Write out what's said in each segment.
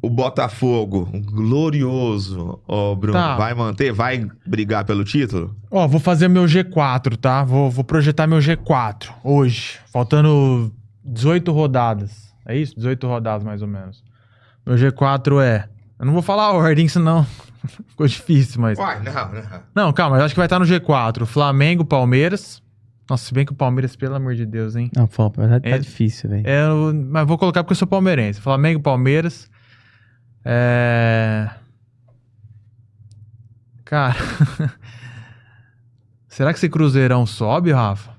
o Botafogo, glorioso, ó, oh, Bruno, tá. vai manter, vai brigar pelo título? Ó, oh, vou fazer meu G4, tá? Vou, vou projetar meu G4 hoje, faltando 18 rodadas. É isso? 18 rodadas mais ou menos. Meu G4 é. Eu não vou falar a ordem, senão ficou difícil, mas. Uai, não, não. Não, calma, eu acho que vai estar no G4. Flamengo, Palmeiras. Nossa, se bem que o Palmeiras, pelo amor de Deus, hein? Não, pô, tá, é, difícil, velho. É, mas vou colocar porque eu sou palmeirense. Flamengo, Palmeiras. É... Cara, será que esse Cruzeirão sobe, Rafa?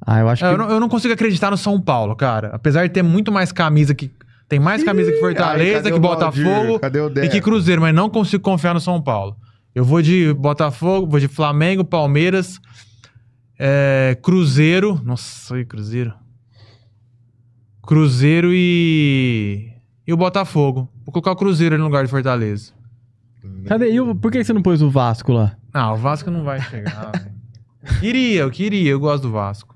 Ah, eu acho é, que... eu, não, eu não consigo acreditar no São Paulo, cara. Apesar de ter muito mais camisa que tem mais camisa que Fortaleza, que Botafogo e que Cruzeiro, mas não consigo confiar no São Paulo. Eu vou de Botafogo, vou de Flamengo, Palmeiras, é, Cruzeiro. Nossa, aí, Cruzeiro. Cruzeiro e e o Botafogo. Vou colocar o Cruzeiro no lugar de Fortaleza. Cadê? E o, por que você não pôs o Vasco lá? Não, ah, o Vasco não vai chegar. queria, eu queria, eu gosto do Vasco.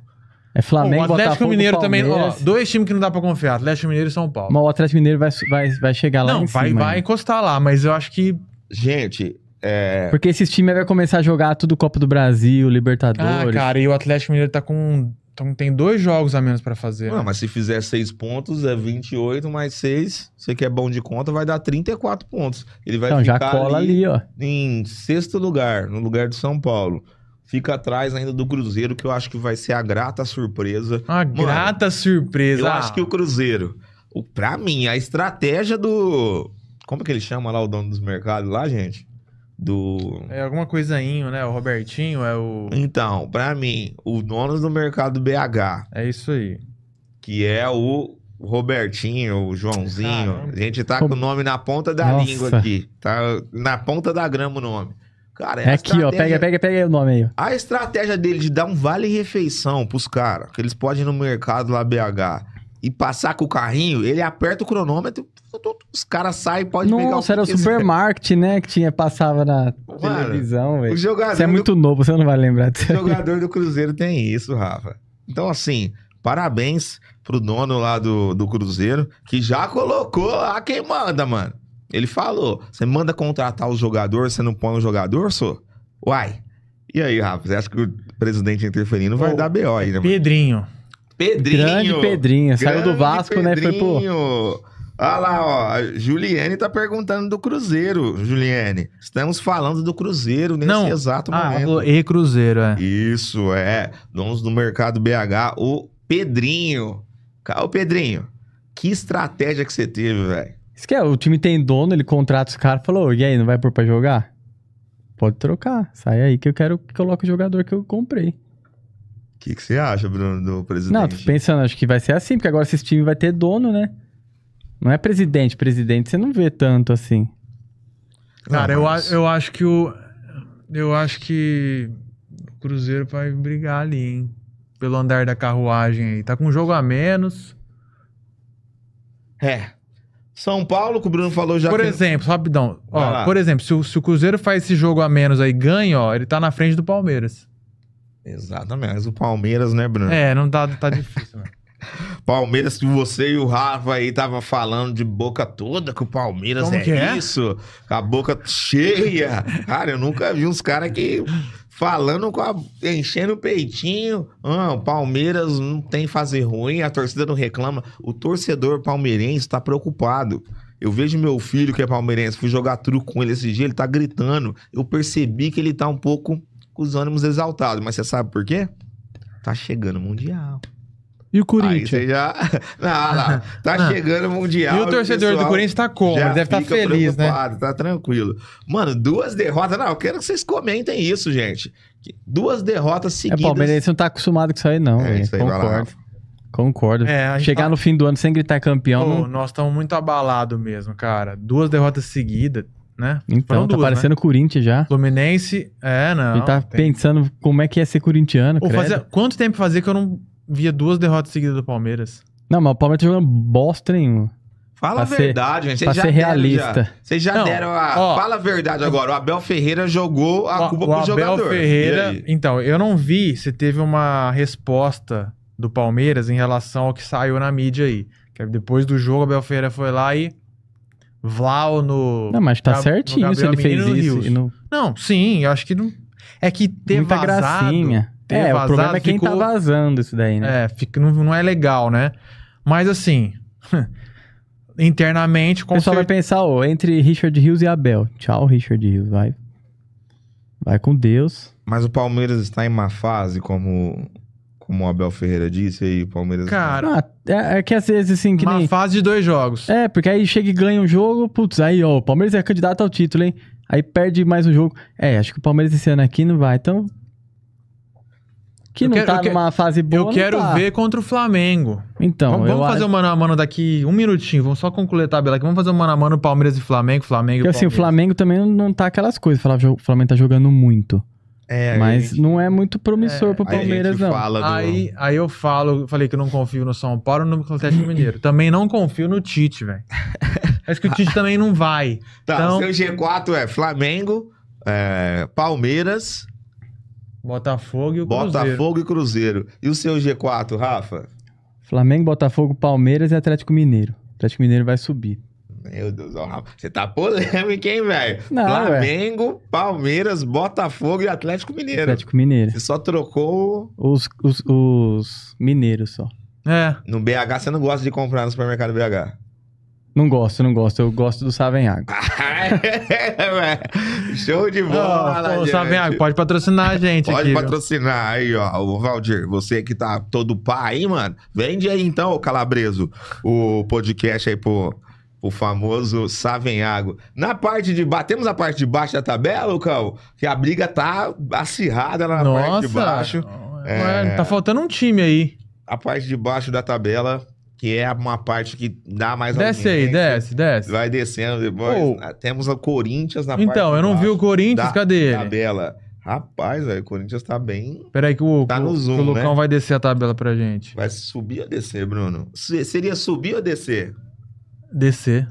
É Flamengo, Bom, o Atlético Botafogo, Mineiro Palmeiras. também. Ó, dois times que não dá pra confiar: Atlético Mineiro e São Paulo. Mas o Atlético Mineiro vai, vai, vai chegar lá. Não, vai, cima, vai encostar lá, mas eu acho que. Gente, é... Porque esses times vão começar a jogar tudo Copa do Brasil, Libertadores. Ah, cara, e o Atlético Mineiro tá com então tem dois jogos a menos para fazer. Não, mas se fizer seis pontos, é 28 mais seis. Você que é bom de conta, vai dar 34 pontos. Ele vai então, ficar já cola ali, ali, ó. em sexto lugar, no lugar de São Paulo. Fica atrás ainda do Cruzeiro, que eu acho que vai ser a grata surpresa. A Mano, grata surpresa. Eu ah. acho que o Cruzeiro, o, pra mim, a estratégia do. Como é que ele chama lá o dono dos mercados lá, gente? do. É alguma coisainho, né? O Robertinho é o. Então, para mim, o dono do mercado BH. É isso aí. Que é o Robertinho, o Joãozinho. Caramba. A gente tá com o nome na ponta da Nossa. língua aqui. Tá na ponta da grama o nome. Cara, é, é aqui, ó. Pega, pega, pega aí o nome aí. A estratégia dele de dar um vale-refeição pros caras, que eles podem ir no mercado lá BH e passar com o carrinho, ele aperta o cronômetro, os caras saem, pode Nossa, pegar o que era o supermarket, né? Que tinha, passava na Mano, televisão, velho. Você é muito do... novo, você não vai lembrar disso. O jogador do Cruzeiro tem isso, Rafa. Então, assim, parabéns pro dono lá do, do Cruzeiro, que já colocou lá quem manda, mano. Ele falou: você manda contratar o jogador, você não põe o jogador, só? Uai. E aí, Rafa, você acha que o presidente interferindo vai Ô, dar BO aí, né? Pedrinho. Mano? Pedrinho. Grande Pedrinho. Grande Saiu do Vasco, Pedrinho. né? Foi pro. Olha lá, ó. Juliane tá perguntando do Cruzeiro, Juliane. Estamos falando do Cruzeiro nesse Não. exato ah, momento. Ah, e Cruzeiro, é. Isso, é. Donos do mercado BH, o Pedrinho. Ô, Pedrinho, que estratégia que você teve, velho? Isso que é, o time tem dono, ele contrata os caras, falou, e aí, não vai pôr pra jogar? Pode trocar, sai aí que eu quero que coloque o jogador que eu comprei. O que, que você acha, Bruno, do presidente? Não, tô pensando, acho que vai ser assim, porque agora esse time vai ter dono, né? Não é presidente, presidente você não vê tanto assim. Cara, ah, eu, eu acho que o. Eu acho que o Cruzeiro vai brigar ali, hein? Pelo andar da carruagem aí. Tá com um jogo a menos. É. São Paulo, que o Bruno falou já. Por que... exemplo, rapidão. Ó, por exemplo, se o, se o, Cruzeiro faz esse jogo a menos aí ganha, ó, ele tá na frente do Palmeiras. Exatamente. Mas o Palmeiras, né, Bruno? É, não tá, tá difícil, né? Palmeiras, que você e o Rafa aí tava falando de boca toda que o Palmeiras Como é, é? isso, é? a boca cheia. cara, eu nunca vi uns caras que falando com a, enchendo o peitinho. Ah, o Palmeiras não tem fazer ruim, a torcida não reclama. O torcedor palmeirense está preocupado. Eu vejo meu filho que é palmeirense, fui jogar truco com ele esse dia, ele tá gritando. Eu percebi que ele tá um pouco com os ânimos exaltados, mas você sabe por quê? Tá chegando o mundial. E o Corinthians? Aí já... Não, não. Ah, tá não. Ah. chegando o Mundial. E o torcedor do Corinthians tá como? deve estar tá feliz, né? Tá tranquilo. Mano, duas derrotas. Não, eu quero que vocês comentem isso, gente. Duas derrotas é, seguidas. É, palmeirense não tá acostumado com isso aí, não. É, isso aí, Concordo. Concordo. É, Chegar tá... no fim do ano sem gritar campeão. Pô, não... Nós estamos muito abalados mesmo, cara. Duas derrotas seguidas. Né? Então, tá duas, tá parecendo né? Corinthians já. Fluminense, é, não. Ele tá tem... pensando como é que é ser corintiano, Ou fazia... Quanto tempo fazia que eu não via duas derrotas seguidas do Palmeiras. Não, mas o Palmeiras tá jogando bosta nenhuma. Fala a verdade, ser, gente. Vocês já ser deram, realista. Vocês já não, deram a. Ó, fala a verdade agora. O Abel Ferreira jogou a ó, culpa pro Abel jogador. Abel Ferreira. Então, eu não vi se teve uma resposta do Palmeiras em relação ao que saiu na mídia aí. Que depois do jogo, o Abel Ferreira foi lá e. Vlau no. Não, mas tá certinho se ele fez isso. No... Não, sim, eu acho que não. É que ter Muita vazado. Gracinha ter é, vazado. O problema é quem tá ficou... tá vazando isso daí, né? É, fica, não, não é legal, né? Mas assim. internamente, com O pessoal cert... vai pensar, ó, entre Richard Rios e Abel. Tchau, Richard Rios. Vai. Vai com Deus. Mas o Palmeiras está em má fase, como. Como o Abel Ferreira disse aí, o Palmeiras. Cara, ah, é, é, que às vezes assim. Que uma nem... fase de dois jogos. É, porque aí chega e ganha um jogo, putz, aí, ó, o Palmeiras é candidato ao título, hein? Aí perde mais um jogo. É, acho que o Palmeiras esse ano aqui não vai. Então, que eu não quero, tá numa fase boa. Eu quero tá. ver contra o Flamengo. Então, vamos, vamos fazer acho... o mano a mano daqui um minutinho. Vamos só concluir a tabela aqui. Vamos fazer o mano a mano Palmeiras e Flamengo, Flamengo. Porque, Palmeiras. assim, o Flamengo também não tá aquelas coisas. O Flamengo tá jogando muito. É, mas gente, não é muito promissor é, pro Palmeiras, não. Do... Aí, aí eu falo, falei que não confio no São Paulo no Atlético Mineiro. também não confio no Tite, velho. Acho que o Tite também não vai. Tá, então, seu G4 é Flamengo, é, Palmeiras, Botafogo e o Cruzeiro. Botafogo e Cruzeiro. E o seu G4, Rafa? Flamengo, Botafogo, Palmeiras e Atlético Mineiro. Atlético Mineiro vai subir. Meu Deus, ó, Rafa, você tá polêmico, hein, velho? Flamengo, Palmeiras, Botafogo e Atlético Mineiro. Atlético Mineiro. Você só trocou... Os, os, os mineiros só. É. No BH, você não gosta de comprar no supermercado BH? Não gosto, não gosto. Eu gosto do Savenhago. Show de bola, oh, pô, Savenhago, pode patrocinar a gente Pode aqui, patrocinar viu? aí, ó. O Valdir, você que tá todo pai, aí, mano? Vende aí então, Calabreso, o podcast aí pro, o famoso Savenhago. Na parte de baixo, temos a parte de baixo da tabela, Lucão? Que a briga tá acirrada na Nossa. parte de baixo. Não, é... Ué, tá é. faltando um time aí. A parte de baixo da tabela que é uma parte que dá mais Desce aí, desce, desce. Vai descendo depois. Temos o Corinthians na então, parte Então, eu não vi o Corinthians, da cadê ele? tabela. Rapaz, o Corinthians tá bem. Peraí que o, Tá que o- no Zoom, o Lucão né? vai descer a tabela pra gente. Vai subir ou descer, Bruno? Seria subir ou descer? Descer.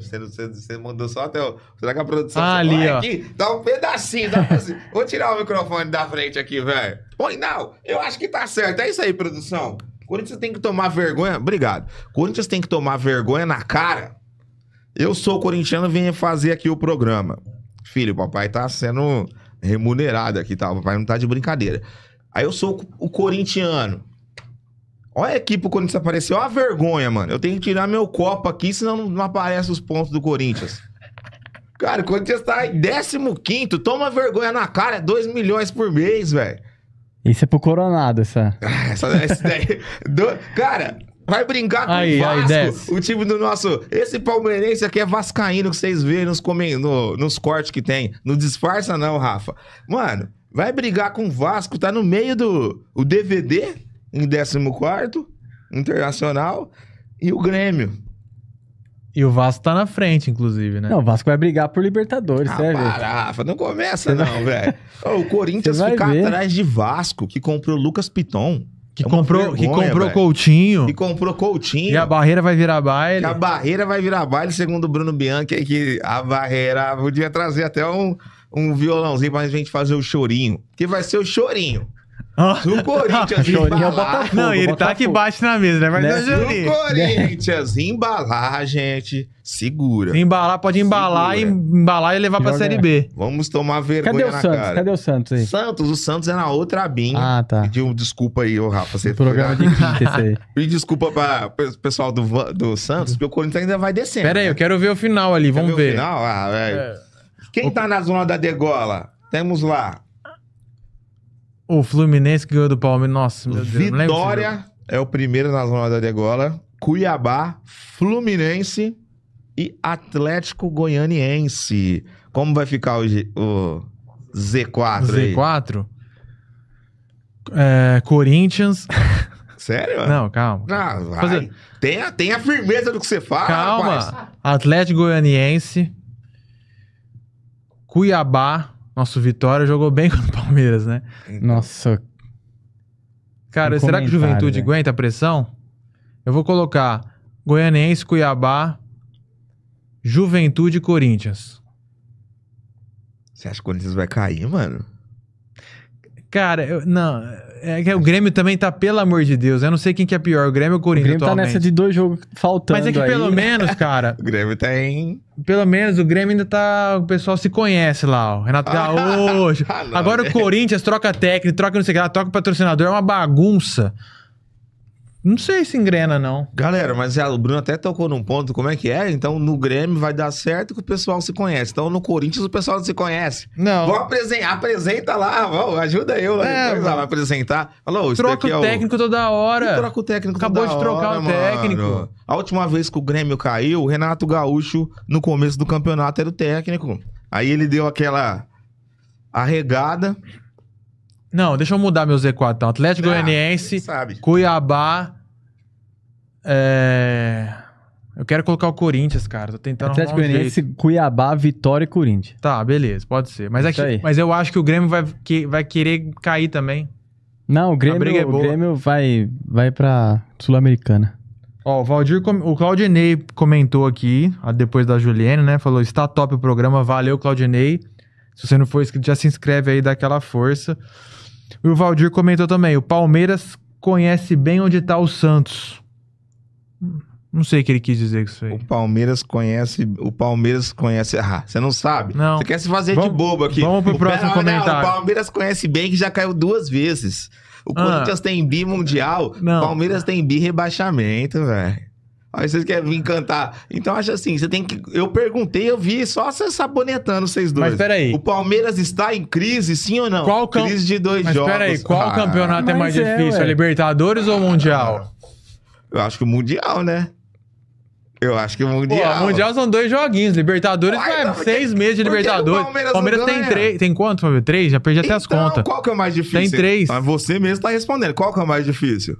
Você, você, você mandou só até. O... Será que a produção. Ah, ali, é ó. Aqui? Dá um pedacinho, dá um pedacinho. Vou tirar o microfone da frente aqui, velho. Oi, não, eu acho que tá certo. É isso aí, produção. Corinthians tem que tomar vergonha. Obrigado. Corinthians tem que tomar vergonha na cara. Eu sou corintiano, vim fazer aqui o programa. Filho, papai tá sendo remunerado aqui, tá? papai não tá de brincadeira. Aí eu sou o corintiano. Olha a equipe quando desapareceu. Olha a vergonha, mano. Eu tenho que tirar meu copo aqui, senão não aparecem os pontos do Corinthians. Cara, o Corinthians tá em 15, toma vergonha na cara, é 2 milhões por mês, velho. Isso é pro Coronado, essa. Ah, essa, essa daí, do, cara, vai brincar com aí, o Vasco, aí, o time do nosso. Esse palmeirense aqui é vascaíno que vocês veem nos, no, nos cortes que tem. Não disfarça, não, Rafa. Mano, vai brigar com o Vasco, tá no meio do o DVD em 14, Internacional e o Grêmio. E o Vasco tá na frente, inclusive, né? Não, o Vasco vai brigar por Libertadores, ah, Parafa, não começa Cê não, vai... velho. O Corinthians fica ver. atrás de Vasco, que comprou Lucas Piton. Que, é comprou, vergonha, que comprou Coutinho. Que comprou Coutinho. E a barreira vai virar baile. Que a barreira vai virar baile, segundo o Bruno Bianchi, é que a barreira podia trazer até um, um violãozinho pra gente fazer o chorinho. Que vai ser o chorinho. Do ah. Corinthians ah. embalar... É não, ele tá que bate na mesa, né? Mas né? Se o Corinthians embalar, gente, segura. embalar, pode embalar e embalar e levar Joga. pra Série B. Vamos tomar vergonha Cadê o na Santos? cara. Cadê o Santos aí? Santos, o Santos é na outra abinha. Ah, tá. Pediu desculpa aí, ô Rafa. Você programa foi... de quinta esse aí. Pedi desculpa pra pessoal do, do Santos, porque o Corinthians ainda vai descendo. Pera aí, né? eu quero ver o final ali, Quer vamos ver. ver. O final? Ah, velho. É. é. Quem tá na zona da degola? Temos lá o Fluminense ganhou do Palmeiras. Nossa, meu Deus. Vitória é o primeiro na zona da degola. Cuiabá, Fluminense e Atlético Goianiense. Como vai ficar o, G... o Z4 aí? Z4? É, Corinthians. Sério? Não, calma. Ah, vai. firmeza do que você fala. Calma. Rapaz. Atlético Goianiense. Cuiabá. Nosso Vitória jogou bem contra o Palmeiras, né? Nossa. Cara, um será que Juventude né? aguenta a pressão? Eu vou colocar Goianiense, Cuiabá, Juventude e Corinthians. Você acha que o Corinthians vai cair, mano? Cara, eu, não. É que o Grêmio também tá, pelo amor de Deus. Eu não sei quem que é pior, o Grêmio ou o Corinthians. O Grêmio tá atualmente. tá nessa de dois jogos faltando. Mas é que aí. pelo menos, cara. o Grêmio tem. Tá pelo menos o Grêmio ainda tá. O pessoal se conhece lá, ó. Renato ah, Gaúcho. Ah, Agora o né? Corinthians troca técnico, troca não sei o que lá, troca patrocinador. É uma bagunça. Não sei se engrena, não. Galera, mas é, o Bruno até tocou num ponto, como é que é? Então, no Grêmio vai dar certo que o pessoal se conhece. Então, no Corinthians o pessoal não se conhece. Não. Vou apresentar, apresenta lá, vamos, ajuda eu é, lá, é, lá, vai apresentar. Falou, troca é o técnico toda hora. E troca o técnico Acabou toda hora. Acabou de trocar hora, o técnico. A última vez que o Grêmio caiu, o Renato Gaúcho, no começo do campeonato, era o técnico. Aí ele deu aquela arregada. Não, deixa eu mudar meu Z4 então. Atlético ah, Goianiense Goianiense, Cuiabá, é... Eu quero colocar o Corinthians, cara. Tô tentando. Atlético Goianiense, um Cuiabá, Vitória e Corinthians. Tá, beleza, pode ser. Mas, é que, mas eu acho que o Grêmio vai, que, vai querer cair também. Não, o Grêmio, é o Grêmio vai, vai pra Sul-Americana. Ó, o Valdir, o Claudinei comentou aqui, ah, depois da Juliane, né? Falou: está top o programa, valeu, Claudinei. Se você não for inscrito, já se inscreve aí, dá aquela força. E o Valdir comentou também: o Palmeiras conhece bem onde tá o Santos. Não sei o que ele quis dizer com isso aí. O Palmeiras conhece. O Palmeiras conhece. Ah, você não sabe? Não. Você quer se fazer vamos, de bobo aqui. Vamos pro o próximo Pera, comentário. Não, o Palmeiras conhece bem que já caiu duas vezes. O ah. Corinthians tem bi mundial. Não. Palmeiras tem bi rebaixamento, velho. Aí vocês querem vir cantar. Então acho assim, você tem que. Eu perguntei, eu vi só você sabonetando vocês dois. Mas peraí. O Palmeiras está em crise, sim ou não? Qual cam... Crise de dois mas jogos. Mas peraí, qual ah, campeonato é mais é, difícil? É ué. Libertadores ou Mundial? Eu acho que o Mundial, né? Eu acho que o Mundial. Pô, mundial são dois joguinhos. Libertadores Uai, vai não, seis que, meses de é Libertadores. Palmeiras, Palmeiras tem três. Tem quanto, Palmeiras? Três? Já perdi até então, as contas. Qual que é o mais difícil? Tem três. Mas você mesmo tá respondendo. Qual que é o mais difícil?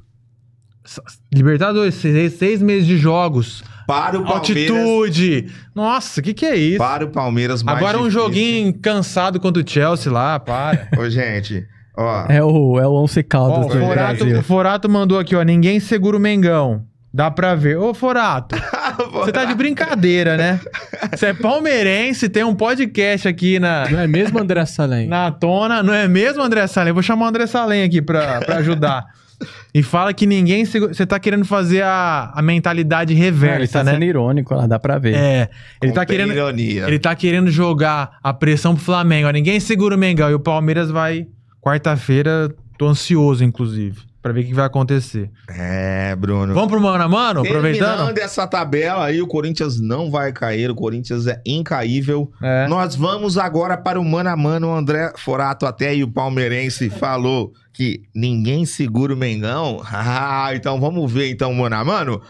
Libertadores, seis, seis meses de jogos. Para o Palmeiras. Altitude. Nossa, o que, que é isso? Para o Palmeiras mais Agora um difícil. joguinho cansado contra o Chelsea lá, para. Ô, gente. É o, é o Onze Caldas. o, Forato, o Forato mandou aqui, ó. Ninguém segura o Mengão. Dá pra ver. Ô, Forato, você tá de brincadeira, né? Você é palmeirense, tem um podcast aqui na... Não é mesmo, André Salem? Na tona. Não é mesmo, André Salem? Vou chamar o André Salem aqui pra, pra ajudar. E fala que ninguém. Você tá querendo fazer a, a mentalidade reversa, ele tá né? sendo irônico lá, dá pra ver. É. Ele tá querendo. Ironia. Ele tá querendo jogar a pressão pro Flamengo. Ó, ninguém segura o Mengão. E o Palmeiras vai Quarta-feira, tô ansioso, inclusive, para ver o que vai acontecer. É, Bruno. Vamos pro mano a mano? Aproveitando? essa tabela aí, o Corinthians não vai cair, o Corinthians é incaível. É. Nós vamos agora para o mano a mano. O André Forato até aí, o palmeirense, falou que ninguém segura o Mengão. Ah, então vamos ver então, mano a mano.